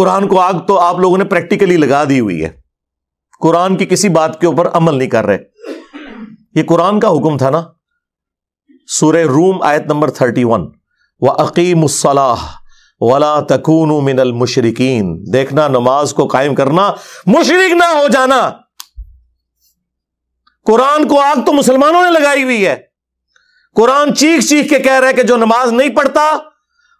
कुरान को आग तो आप लोगों ने प्रैक्टिकली लगा दी हुई है कुरान की किसी बात के ऊपर अमल नहीं कर रहे ये कुरान का हुक्म था ना सूर्य रूम आयत नंबर थर्टी वन व अकीमसलाह वाला तकून मिनल मुशरकिन देखना नमाज को कायम करना मुशरक ना हो जाना कुरान को आग तो मुसलमानों ने लगाई हुई है कुरान चीख चीख के कह रहे हैं कि जो नमाज नहीं पढ़ता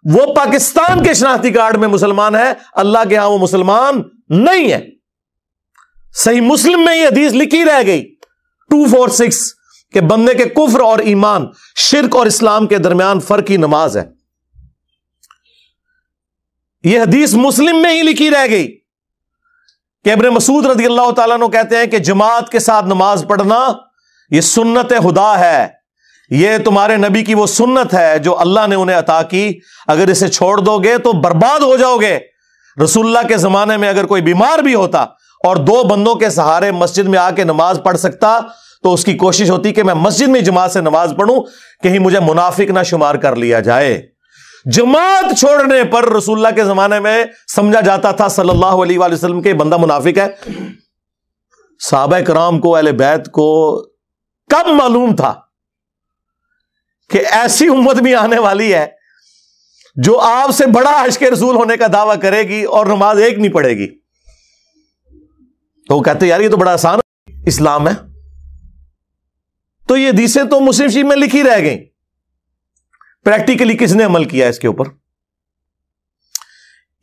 वो पाकिस्तान के शनाख्ती कार्ड में मुसलमान है अल्लाह के यहां वो मुसलमान नहीं है सही मुस्लिम में यह हदीस लिखी रह गई टू फोर सिक्स के बंदे के कुफर और ईमान शिरक और इस्लाम के दरमियान फर्क ही नमाज है यह हदीस मुस्लिम में ही लिखी रह गई कैबन मसूद रजी अल्लाह तला कहते हैं कि जमात के साथ नमाज पढ़ना यह सुन्नत हुदा है ये तुम्हारे नबी की वो सुन्नत है जो अल्लाह ने उन्हें अता की अगर इसे छोड़ दोगे तो बर्बाद हो जाओगे रसुल्ला के जमाने में अगर कोई बीमार भी होता और दो बंदों के सहारे मस्जिद में आके नमाज पढ़ सकता तो उसकी कोशिश होती कि मैं मस्जिद में जमात से नमाज पढ़ूं कहीं मुझे मुनाफिक ना शुमार कर लिया जाए जमात छोड़ने पर रसुल्ला के जमाने में समझा जाता था सल्लल्लाहु अलैहि वसल्लम के बंदा मुनाफिक है साहब कराम को अल को कब मालूम था कि ऐसी उम्मत भी आने वाली है जो आपसे बड़ा अशक रसूल होने का दावा करेगी और नमाज एक नहीं पढ़ेगी तो वो कहते यार ये तो बड़ा आसान इस्लाम है तो ये हदीसें तो मुस्लिम शरीफ में लिखी रह गई प्रैक्टिकली किसने अमल किया इसके ऊपर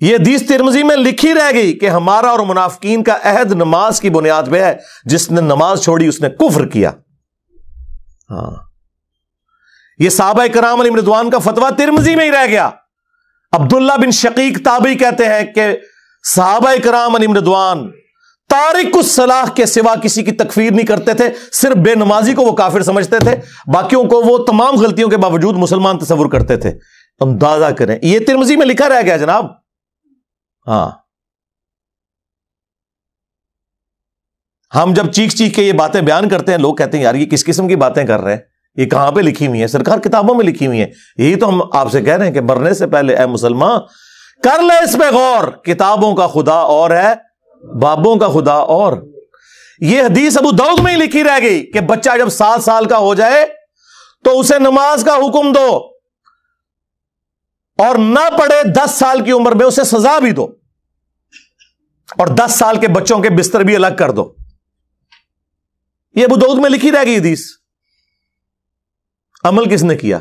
यह हदीस तिरमजी में लिखी रह गई कि हमारा और मुनाफिकीन का अहद नमाज की बुनियाद पर है जिसने नमाज छोड़ी उसने कुफर किया हाँ यह साहब कराम अली का फतवा तिरमजी में ही रह गया अब्दुल्ला बिन शकीक ताबी कहते हैं कि साहब कराम अली मृदवान तारिक सलाह के सिवा किसी की तकफीर नहीं करते थे सिर्फ बेनमाजी को वो काफिर समझते थे बाकियों को वो तमाम गलतियों के बावजूद मुसलमान तस्वुर करते थे तो अंदाजा करें ये तिरमजी में लिखा रह गया जनाब हाँ हम जब चीख चीख के ये बातें बयान करते हैं लोग कहते हैं यार ये किस किस्म की बातें कर रहे हैं ये कहां पे लिखी हुई है सरकार किताबों में लिखी हुई है यही तो हम आपसे कह रहे हैं कि मरने से पहले ए मुसलमान कर ले इस पे गौर किताबों का खुदा और है बाबों का खुदा और ये हदीस अबू दाऊद में ही लिखी रह गई कि बच्चा जब सात साल का हो जाए तो उसे नमाज का हुक्म दो और ना पढ़े दस साल की उम्र में उसे सजा भी दो और दस साल के बच्चों के बिस्तर भी अलग कर दो ये अबू दाऊद में लिखी रह गई हदीस अमल किसने किया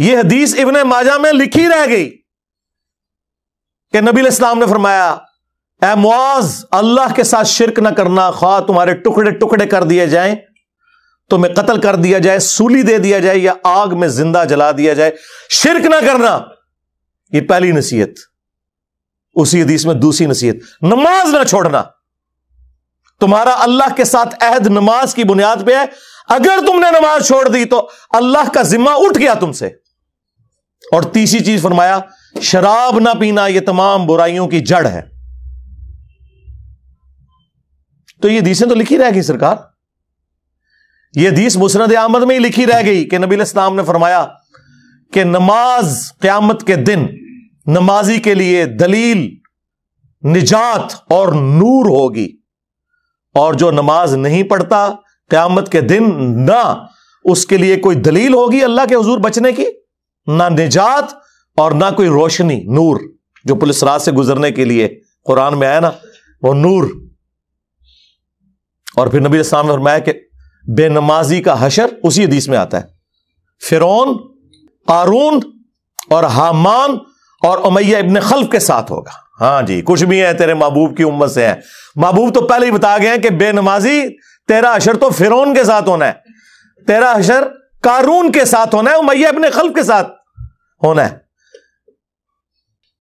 यह हदीस इबन माजा में लिखी रह गई कि नबी इस्लाम ने फरमाया ए मुआज अल्लाह के साथ शिरक ना करना ख्वा तुम्हारे टुकड़े टुकड़े कर दिए जाएं तुम्हें कत्ल कर दिया जाए सूली दे दिया जाए या आग में जिंदा जला दिया जाए शिरक ना करना ये पहली नसीहत उसी हदीस में दूसरी नसीहत नमाज ना छोड़ना तुम्हारा अल्लाह के साथ अहद नमाज की बुनियाद पे है अगर तुमने नमाज छोड़ दी तो अल्लाह का जिम्मा उठ गया तुमसे और तीसरी चीज फरमाया शराब ना पीना यह तमाम बुराइयों की जड़ है तो ये हदीसें तो लिखी रह गई सरकार ये हदीस मुसरद आमद में ही लिखी रह गई कि नबी इस्लाम ने फरमाया कि नमाज क्यामत के दिन नमाजी के लिए दलील निजात और नूर होगी और जो नमाज नहीं पढ़ता क़्यामत के दिन ना उसके लिए कोई दलील होगी अल्लाह के हजूर बचने की ना निजात और ना कोई रोशनी नूर जो पुलिस रात से गुजरने के लिए कुरान में आया ना वो नूर और फिर नबी इस्लाम ने फरमाया कि बेनमाजी का हशर उसी हदीस में आता है फिर कारून और हामान और उमैया इबन खल्फ के साथ होगा हाँ जी कुछ भी है तेरे महबूब की उम्मत से है महबूब तो पहले ही बता गए हैं कि बेनमाजी तेरा अशर तो फिरौन के साथ होना है तेरा अशर कारून के साथ होना है उमैया अपने खल्फ के साथ होना है